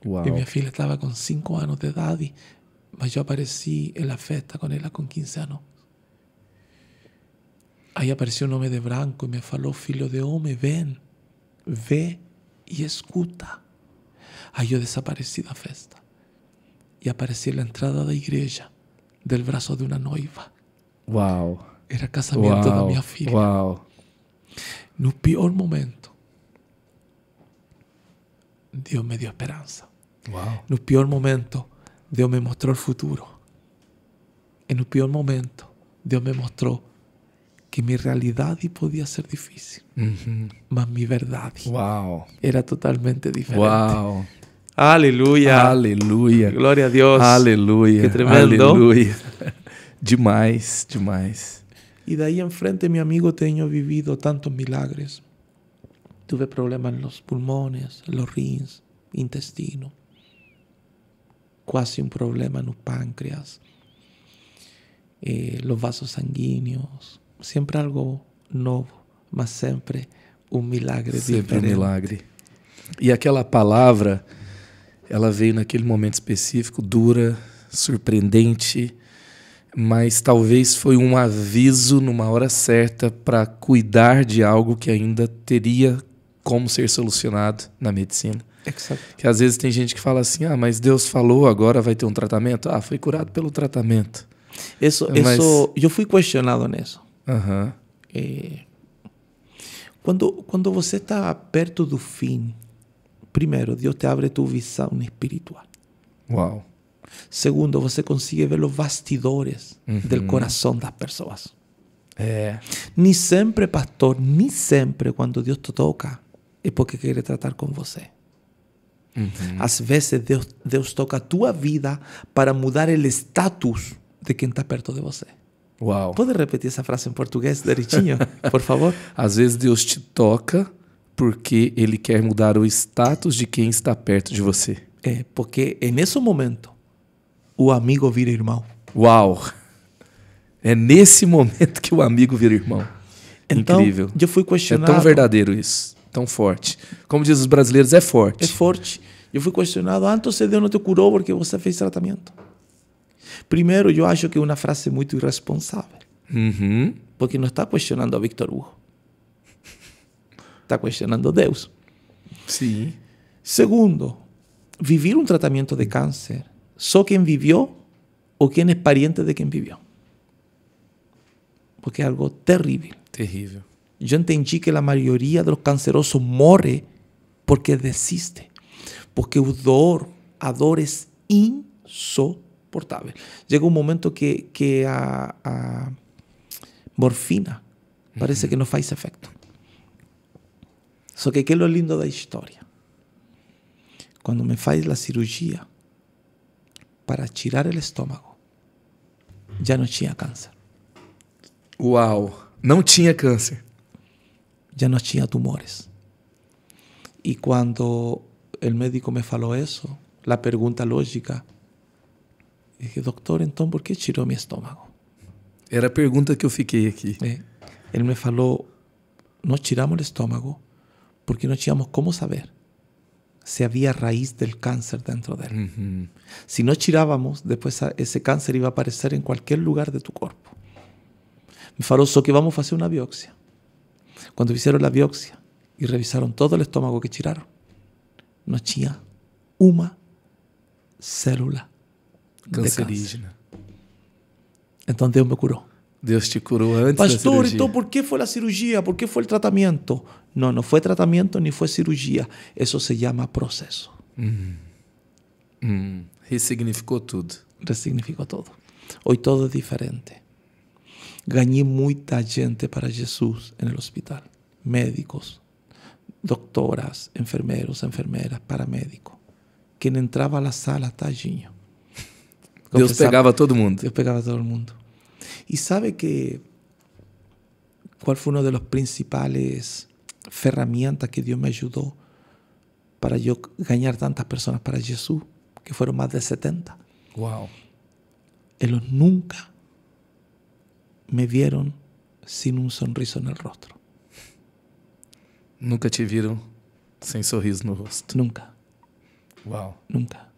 Y mi hija estaba con 5 años de edad y mas yo aparecí en la festa con ella con 15 años. Ahí apareció un hombre de blanco y me faló filho de hombre, ven, ve y escuta. Ahí yo desaparecí de la festa y aparecí en la entrada de la iglesia del brazo de una noiva. Wow. Era casamiento de mi hija. Wow. el peor momento, Dios me dio esperanza. Wow. el peor momento, Dios me mostró el futuro. En un peor momento, Dios me mostró que mi realidad podía ser difícil, pero mi verdad era totalmente diferente. aleluya Aleluya. Gloria a Dios. ¡Aleluya! Que tremendo. Demás, demais, demais. E daí frente, mi amigo, tenho vivido tantos milagres. Tuve problemas en los pulmones, los rins, intestino. quase um problema no pâncreas, eh, os vasos sanguíneos, sempre algo novo, mas sempre um milagre sempre diferente. um milagre. E aquela palavra, ela veio naquele momento específico, dura, surpreendente, mas talvez foi um aviso numa hora certa para cuidar de algo que ainda teria como ser solucionado na medicina. Exato. Que às vezes tem gente que fala assim: ah, mas Deus falou, agora vai ter um tratamento. Ah, foi curado pelo tratamento. Isso, mas... isso eu fui questionado nisso. Uhum. quando, quando você está perto do fim, primeiro, Deus te abre tua visão espiritual. Uau. Segundo, você consegue ver os bastidores uhum. do coração das pessoas. É. Nem sempre, pastor, nem sempre quando Deus te toca é porque quer tratar com você. Uhum. Às vezes Deus, Deus toca a tua vida para mudar o status de quem está perto de você. Uau. Pode repetir essa frase em português direitinho, por favor? Às vezes Deus te toca porque ele quer mudar o status de quem está perto de você. É, porque nesse momento o amigo vira irmão. Uau. É nesse momento que o amigo vira irmão. Então, Incrível. Eu fui questionado. É tão verdadeiro isso, tão forte. Como diz os brasileiros, é forte. É forte. Yo fui cuestionado, antes ah, de Dios te curó porque vos fez tratamiento. Primero, yo acho que es una frase muy irresponsable. Porque no está cuestionando a Víctor Hugo. Está cuestionando a Deus. Sí. Segundo, vivir un tratamiento de cáncer, ¿so quien vivió o quién es pariente de quien vivió? Porque es algo terrible. Terrible. Yo entendí que mayoría de los cancerosos muere porque desiste. porque o dor, a dor é insuportável. Chega um momento que, que a, a morfina parece uhum. que não faz efeito. Só que aquilo é lindo da história. Quando me faz a cirurgia para tirar o estômago, já não tinha câncer. Uau! Não tinha câncer. Já não tinha tumores. E quando el médico me faló eso, la pregunta lógica. dije, doctor, ¿entonces por qué chiró mi estómago? Era la pregunta que yo fiquei aquí. Él me falou, no tiramos el estómago porque no teníamos cómo saber si había raíz del cáncer dentro de él. Si no tirábamos, después ese cáncer iba a aparecer en cualquier lugar de tu cuerpo. Me faló, só que vamos a hacer una biopsia. Cuando hicieron la biopsia y revisaron todo el estómago que tiraron, não tinha uma célula cancerígena. Então Deus me curou. Deus te curou antes Pastor, então por que foi a cirurgia? Por que foi o tratamento? Não, não foi tratamento nem foi cirurgia. Isso se chama processo. Hum. Hum. Ressignificou tudo. Ressignificou tudo. Hoje tudo é diferente. Ganhei muita gente para Jesus no hospital. Médicos, doctoras, enfermeros, enfermeras, paramédicos. entraba a la sala, tadinho. Dios pegaba a todo mundo. pegaba a todo mundo. ¿Y sabe que fue uno de los principales ferramentas que Dios me ayudó para yo ganar tantas personas para Jesús? que fueron más de 70? Wow. Eles nunca me vieron sin un sonriso en el rostro. Nunca te viram sem sorriso no rosto? Nunca. Uau. Nunca.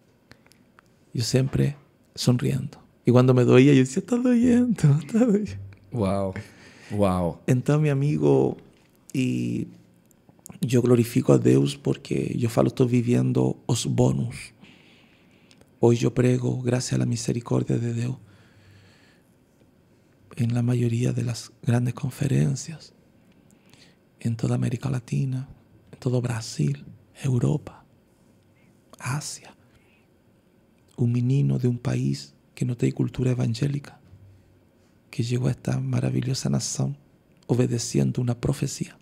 Eu sempre sonriendo. E quando me doía, eu dizia, está doendo, está doendo. Uau, uau. Então, meu amigo, e eu glorifico a Deus porque eu falo, estou vivendo os bônus. Hoje eu prego, graças à misericórdia de Deus, em la maioria das grandes conferências. en toda América Latina, en todo Brasil, Europa, Asia. Un menino de un país que no tiene cultura evangélica, que llegó a esta maravillosa nación obedeciendo una profecía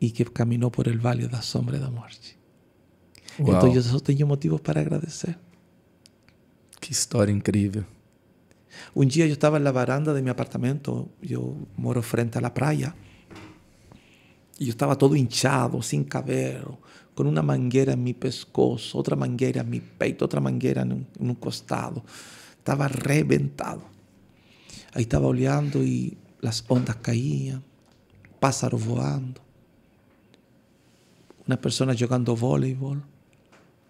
y que caminó por el valle de la sombra de la muerte. Entonces yo tenía motivos para agradecer. ¡Qué historia increíble! Un día yo estaba en la baranda de mi apartamento, yo moro frente a la playa, y yo estaba todo hinchado, sin cabello, con una manguera en mi pescozo, otra manguera en mi peito, otra manguera en un, costado. Estaba reventado. Ahí estaba oleando y las ondas caían, pájaros volando. Una persona jugando voleibol,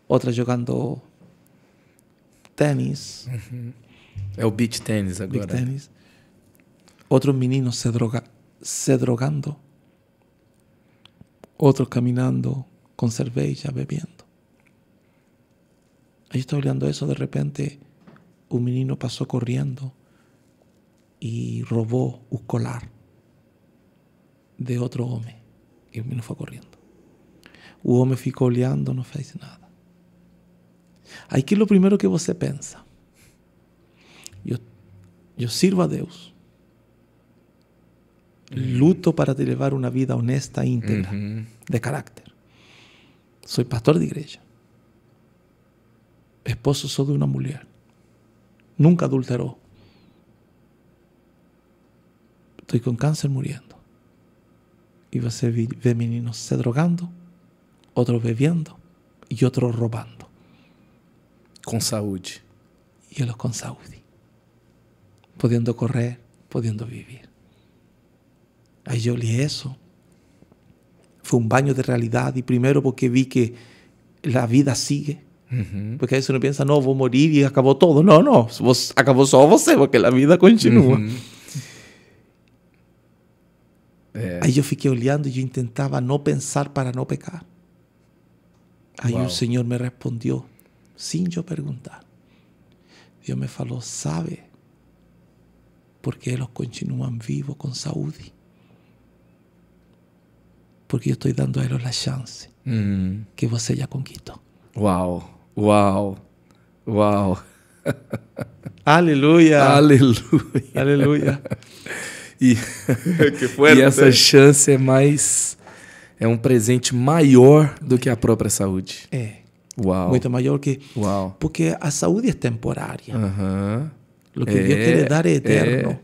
otra jugando tenis. Es beach tenis Otro menino se, droga, se drogando. Otro caminando con cerveza bebiendo. Ahí estaba hablando eso, de repente un menino pasó corriendo y robó un colar de otro hombre. Y el menino fue corriendo. Un hombre ficou olhando, no fez nada. Aí que lo primero que você pensa. Yo sirvo a Deus. Luto para llevar una vida honesta, e íntegra, de carácter. Soy pastor de iglesia. Esposo soy de una mujer. Nunca adulteró. Estoy con cáncer muriendo. Y va a ser femenino se drogando, otros bebiendo y otros robando. con saúde. y ellos con saúde. Podiendo correr, pudiendo vivir Ahí yo leí eso. Fue un baño de realidad y primero porque vi que la vida sigue. Porque a veces uno piensa, no, voy a morir y acabó todo. No, no, acabó solo vos, porque la vida continúa. Eh. Ahí yo fui Aí yo fiquei olhando yo yo pensar para no pecar. Ahí un señor me respondió, sin yo preguntar. Dios me falou, sabe, porque los continúan vivos con Saudi. porque eu estou dando a eles a chance hum. que você já conquistou. Uau, uau, uau. Aleluia! Aleluia! Aleluia! E, e essa chance é mais. É um presente maior do que a própria saúde. É. Uau. Muito maior que. Uau. Porque a saúde é temporária. Uhum. O que é, Deus quer é dar é eterno. É.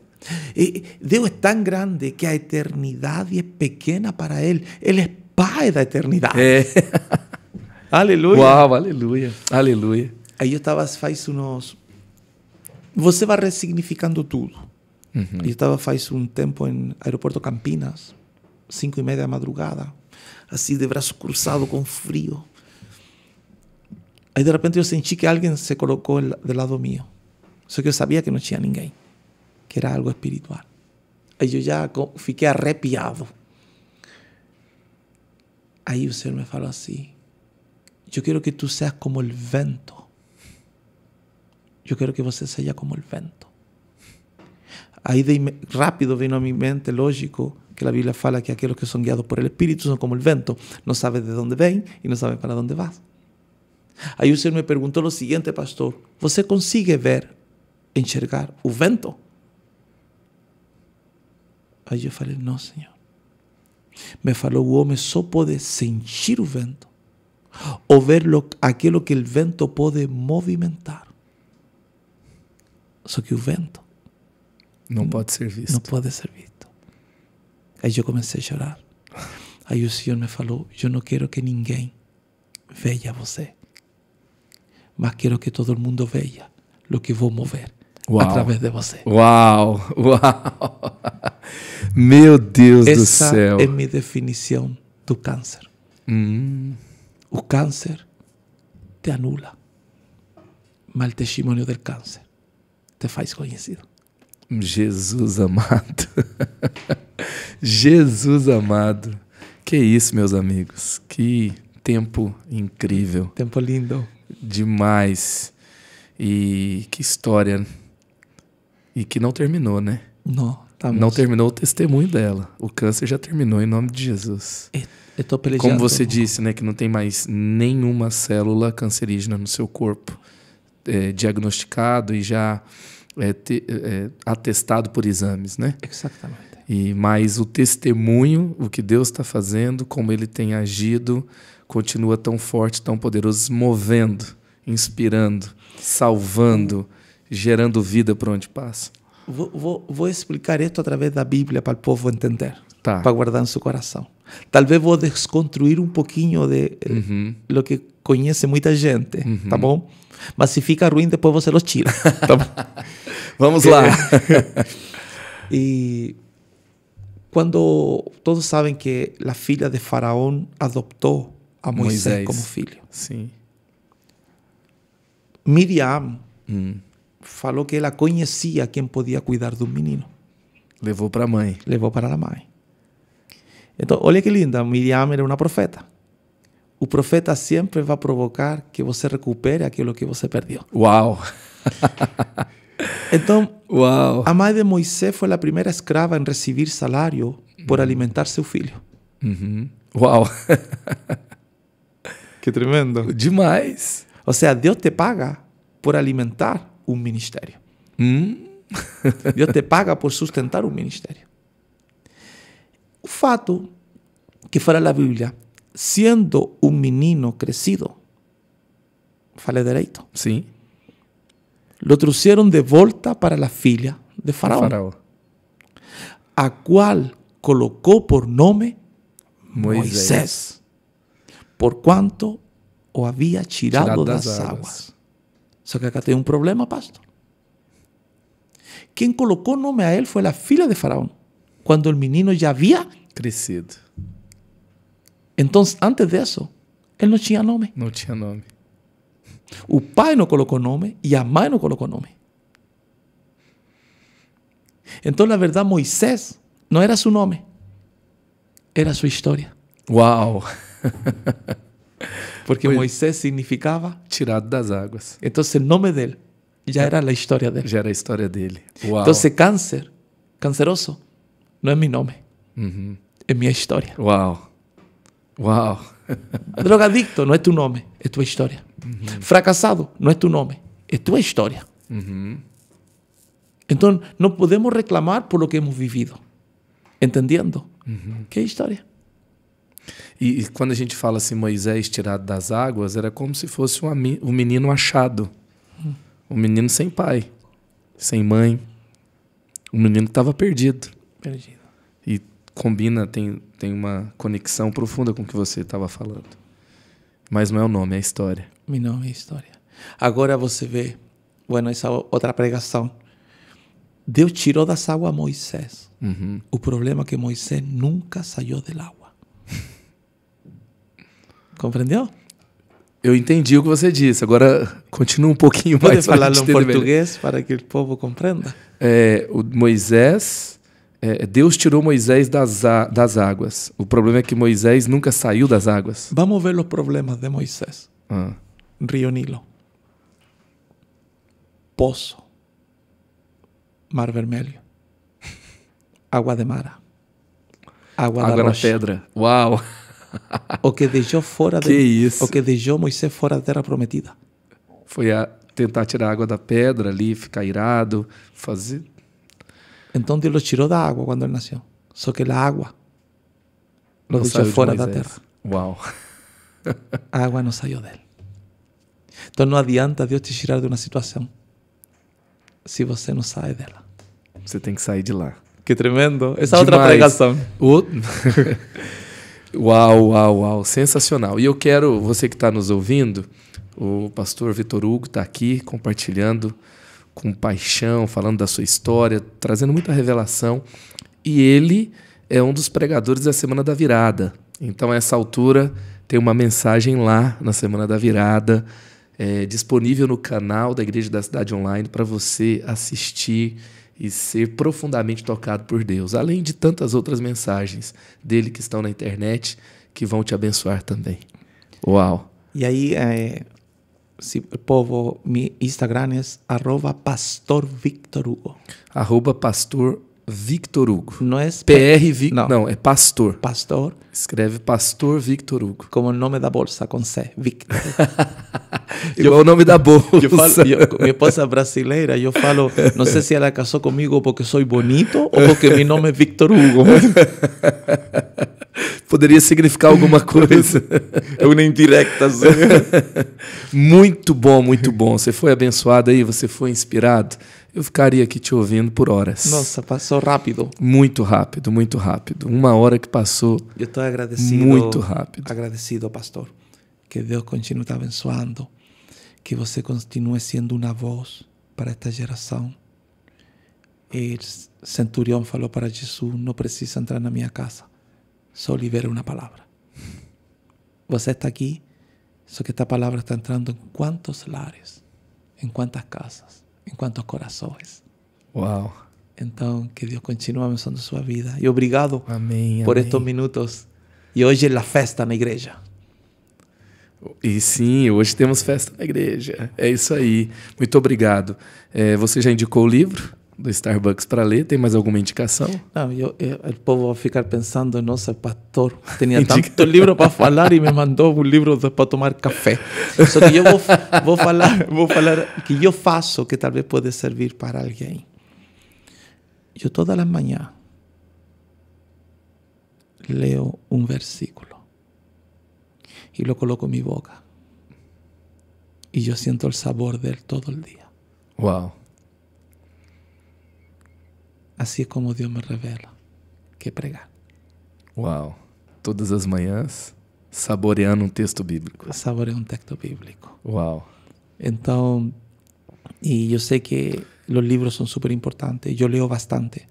Dios es tan grande que la eternidad es pequeña para Él. Él es de la eternidad. Eh. aleluya Wow, aleluya. Aleluya. Ahí yo estaba hace unos, uns. va resignificando todo? tudo. un Eu un faz tempo en aeropuerto Campinas, cinco y media de madrugada, así de brazos cruzados con frío ahí de repente yo sentí que alguien se colocó del lado mío, Só que yo que no tenía ninguém que era algo espiritual. Y yo ya fiqué arrepiado. Ahí usted me habló así. Yo quiero que tú seas como el vento. Yo quiero que você sea como el vento. Ahí de, rápido vino a mi mente, lógico, que la Biblia fala que aquellos que son guiados por el Espíritu son como el vento. No sabes de dónde ven y no sabes para dónde vas. Ahí usted me preguntó lo siguiente, pastor. ¿usted consigue ver, enxergar un vento? Aí eu falei: Não, Senhor. Me falou: O homem só pode sentir o vento ou ver lo, aquilo que o vento pode movimentar. Só que o vento não, pode ser visto. Não pode ser visto. Aí eu comecei a chorar. Aí o Senhor me falou: Eu não quero que ninguém veja você, mas quero que todo mundo veja o que vou mover. Uau. através de você. Uau! Uau! Meu Deus Essa do céu! Essa é minha definição do câncer. Hum. O câncer te anula, mas o testemunho do câncer te faz conhecido. Jesus amado. Jesus amado. Que isso, meus amigos. Que tempo incrível. Tempo lindo. Demais. E que história e que não terminou, né? Não. Tá não terminou o testemunho dela. O câncer já terminou em nome de Jesus. Eu tô Como você disse, né, que não tem mais nenhuma célula cancerígena no seu corpo é, diagnosticado e já é, te, é, atestado por exames, né? Exatamente. E mais o testemunho, o que Deus está fazendo, como Ele tem agido, continua tão forte, tão poderoso, movendo, inspirando, salvando gerando vida por onde passa. Vou, vou, vou explicar isso através da Bíblia para o povo entender, tá. para guardar no seu coração. Talvez vou desconstruir um pouquinho de uhum. lo que conhece muita gente, uhum. tá bom? Mas se fica ruim, depois você los tira. Tá Vamos lá. e quando todos sabem que a filha de Faraó adotou a Moisés, Moisés. como filho. Sim. Miriam hum falou que ela conhecia quem podia cuidar do menino. Levou para a mãe. Levou para a mãe. Então, olha que linda, Miriam era uma profeta. O profeta sempre vai provocar que você recupere aquilo que você perdeu. Uau! então, Uau. a mãe de Moisés foi a primeira escrava em receber salário por uhum. alimentar seu filho. Uhum. Uau! que tremendo! Demais! Ou seja, Deus te paga por alimentar um ministério. Hum? Deus te paga por sustentar um ministério. O fato que fala a Bíblia, sendo um menino crescido, falei direito? Sim. Lo trouxeram de volta para a filha de Faraó, Faraó. a qual colocou por nome Moisés, Moisés por quanto o havia tirado, tirado das, das águas. águas. Só que acá tiene un problema, pastor. Quien colocó nombre a él fue la fila de faraón. Cuando el menino ya había crecido. Entonces, antes eso, él no tenía nombre. No tenía nombre. O pai no colocó nombre y a mãe no colocó nombre. Entonces, la verdad, Moisés no era su nombre. era su historia. Wow. Porque pues, Moisés significaba Tirado das Entonces el nombre de él Ya era la historia de él Ya era la historia dele. él Entonces cáncer canceroso, No es mi nombre Es mi historia Wow Wow Drogadicto No es tu nombre Es tu historia Fracasado No es tu nombre Es tu historia Entonces no podemos reclamar por lo que hemos vivido, Entendiendo qué historia. E, e, quando a gente fala assim, Moisés tirado das águas, era como se fosse um, um menino achado. Um menino sem pai, sem mãe. Um menino que estava perdido. Perdido. E combina, tem, tem uma conexão profunda com o que você estava falando. Mas não é o nome, é a história. Meu nome é a história. Agora você vê, bueno, essa outra pregação. Deus tirou das águas Moisés. Uhum. O problema é que Moisés nunca saiu del água. Compreendeu? Eu entendi o que você disse. Agora continua um pouquinho Pode mais. falar em português para que o povo compreenda. É, o Moisés, é, Deus tirou Moisés das, das águas. O problema é que Moisés nunca saiu das águas. Vamos ver os problemas de Moisés. Ah. Rio Nilo, poço, Mar Vermelho, água de mara, água, água da rocha. na pedra. Uau! o que deixou fora de, que isso? o que deixou Moisés fora da terra prometida. Foi a tentar tirar água da pedra ali, ficar irado, fazer. Então Deus o tirou da água quando ele nasceu. Só que a água o não deixou fora de da terra. Uau. a água não saiu dele. Então não adianta Deus te tirar de uma situação se você não sai dela. Você tem que sair de lá. Que tremendo. Essa é Demais. outra pregação. O... Uau, uau, uau, sensacional. E eu quero, você que está nos ouvindo, o pastor Vitor Hugo está aqui compartilhando com paixão, falando da sua história, trazendo muita revelação. E ele é um dos pregadores da Semana da Virada. Então, a essa altura, tem uma mensagem lá na Semana da Virada, é, disponível no canal da Igreja da Cidade Online para você assistir e ser profundamente tocado por Deus, além de tantas outras mensagens dele que estão na internet que vão te abençoar também. Uau! E aí, é, se povo, meu Instagram é arroba pastor Victor Hugo. Arroba pastor Victor Hugo. Não é PR Victor. Não. não. é Pastor. Pastor. Escreve Pastor Victor Hugo. Como o nome da bolsa com C, Victor. Igual eu, o nome da bolsa. Eu falo, eu, minha esposa é brasileira, eu falo, não sei se ela casou comigo porque sou bonito ou porque meu nome é Victor Hugo. Poderia significar alguma coisa. é nem direto Assim. muito bom, muito bom. Você foi abençoado aí, você foi inspirado eu ficaria aqui te ouvindo por horas. Nossa, passou rápido. Muito rápido, muito rápido. Uma hora que passou. Eu estou agradecido. Muito rápido. Agradecido, pastor. Que Deus continue te abençoando. Que você continue sendo uma voz para esta geração. E o centurião falou para Jesus: Não precisa entrar na minha casa, só libera uma palavra. Você está aqui, só que esta palavra está entrando em quantos lares, em quantas casas enquanto corações. Uau! Então, Wow. que Deus continue avanzando sua vida. E obrigado Amém. por estes minutos. E hoje é a festa na igreja. E sim, hoje temos festa na igreja. É isso aí. Muito obrigado. É, você já indicou o livro? do Starbucks para ler. Tem mais alguma indicação? Não, eu, eu, o povo vai ficar pensando, nossa, pastor, tinha tanto livro para falar e me mandou um livro para tomar café. Só que eu vou, vou falar, vou falar que eu faço que talvez pode servir para alguém. Eu todas as manhãs leio um versículo e lo coloco em minha boca. E eu sinto o sabor dele todo o dia. Uau! es como Dios me revela, que pregar. Wow. Todas las mañanas saboreando un texto bíblico. Saboreando un texto bíblico. Wow. Entonces, y yo sé que los libros son super importantes. Yo leo bastante.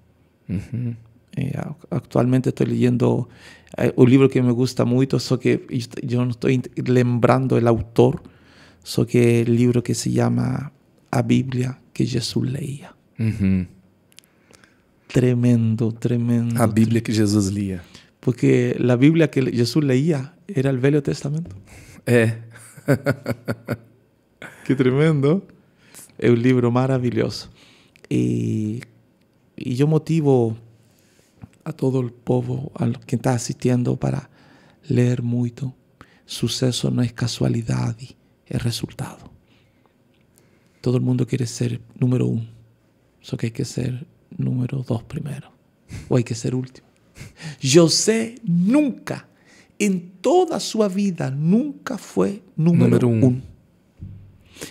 Eh, actualmente estoy leyendo eh, un libro que me gusta mucho, solo que yo no estoy lembrando el autor, solo que el libro que se llama A Biblia que Jesús leía tremendo, tremendo. La Biblia que Jesús leía. Porque la Biblia que Jesús leía era el Velho Testamento. ¡Qué eh. Qué tremendo. Es un libro maravilloso. Y yo motivo a todo el pueblo a que está asistiendo para leer mucho. Suceso no es casualidad, es resultado. Todo el mundo quiere ser número uno. Eso que hay que ser número dos primero. O hay que ser último. José nunca, en toda su vida, nunca fue número, uno.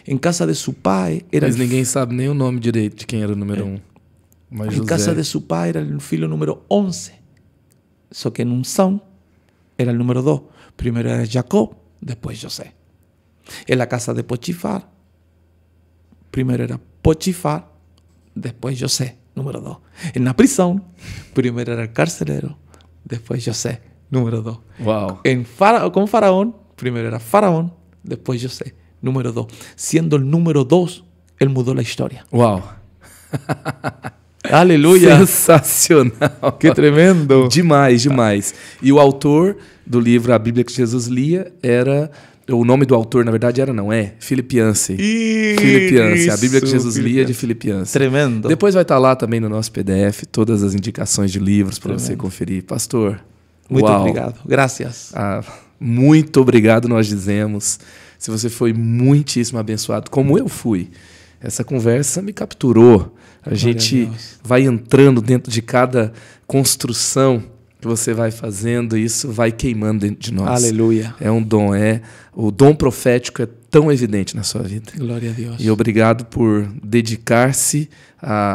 en casa de su padre era. Mas nadie sabe ni el nombre direito de quién era el número é. en casa de su padre era el filho número 11. Só que un son era el número 2. primero era Jacob, después José. en la casa de pochifar primero era Potifar, después José. número 2. Na prisão, primeiro era carcereiro, depois José, número 2. Wow. em fara com Faraón, primeiro era Faraón, depois José, número 2. Sendo o número 2, ele mudou a história. Wow. Aleluia! Sensacional! Que tremendo! Demais, demais. E o autor do livro A Bíblia que Jesus Lia era o nome do autor, na verdade, era não, é Filipianse. Filipianse, a Bíblia que Jesus lia de Filipianse. Tremendo. Depois vai estar tá lá também no nosso PDF todas as indicações de livros para você conferir. Pastor, muito uau. obrigado. Graças. Ah, muito obrigado, nós dizemos. Se você foi muitíssimo abençoado, como eu fui, essa conversa me capturou. A Glória gente a vai entrando dentro de cada construção que você vai fazendo, isso vai queimando dentro de nós. Aleluia. É um dom, é o dom profético é tão evidente na sua vida. Glória a Deus. E obrigado por dedicar-se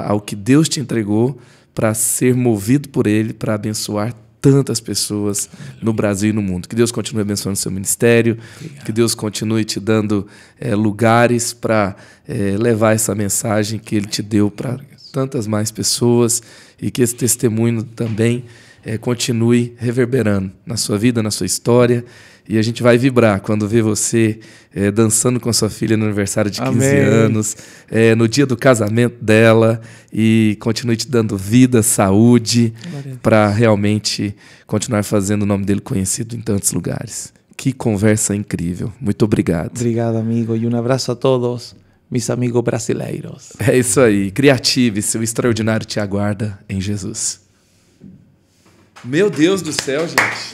ao que Deus te entregou para ser movido por ele, para abençoar tantas pessoas no Brasil e no mundo. Que Deus continue abençoando o seu ministério, Obrigado. que Deus continue te dando é, lugares para é, levar essa mensagem que Ele te deu para tantas mais pessoas e que esse testemunho também é, continue reverberando na sua vida, na sua história. E a gente vai vibrar quando vê você é, dançando com sua filha no aniversário de 15 Amém. anos, é, no dia do casamento dela, e continue te dando vida, saúde, para realmente continuar fazendo o nome dele conhecido em tantos lugares. Que conversa incrível. Muito obrigado. Obrigado, amigo. E um abraço a todos, meus amigos brasileiros. É isso aí. criative seu extraordinário te aguarda em Jesus. Meu Deus do céu, gente.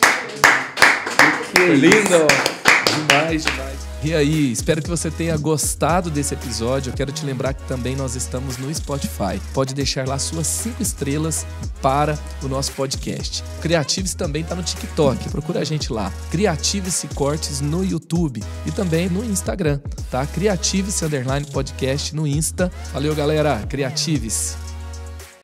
Que é lindo! Demais, demais. E aí, espero que você tenha gostado desse episódio. Eu quero te lembrar que também nós estamos no Spotify. Pode deixar lá suas cinco estrelas para o nosso podcast. Criatives também está no TikTok. Procura a gente lá. Criatives e Cortes no YouTube e também no Instagram, tá? Criatives Underline Podcast no Insta. Valeu, galera. Criatives.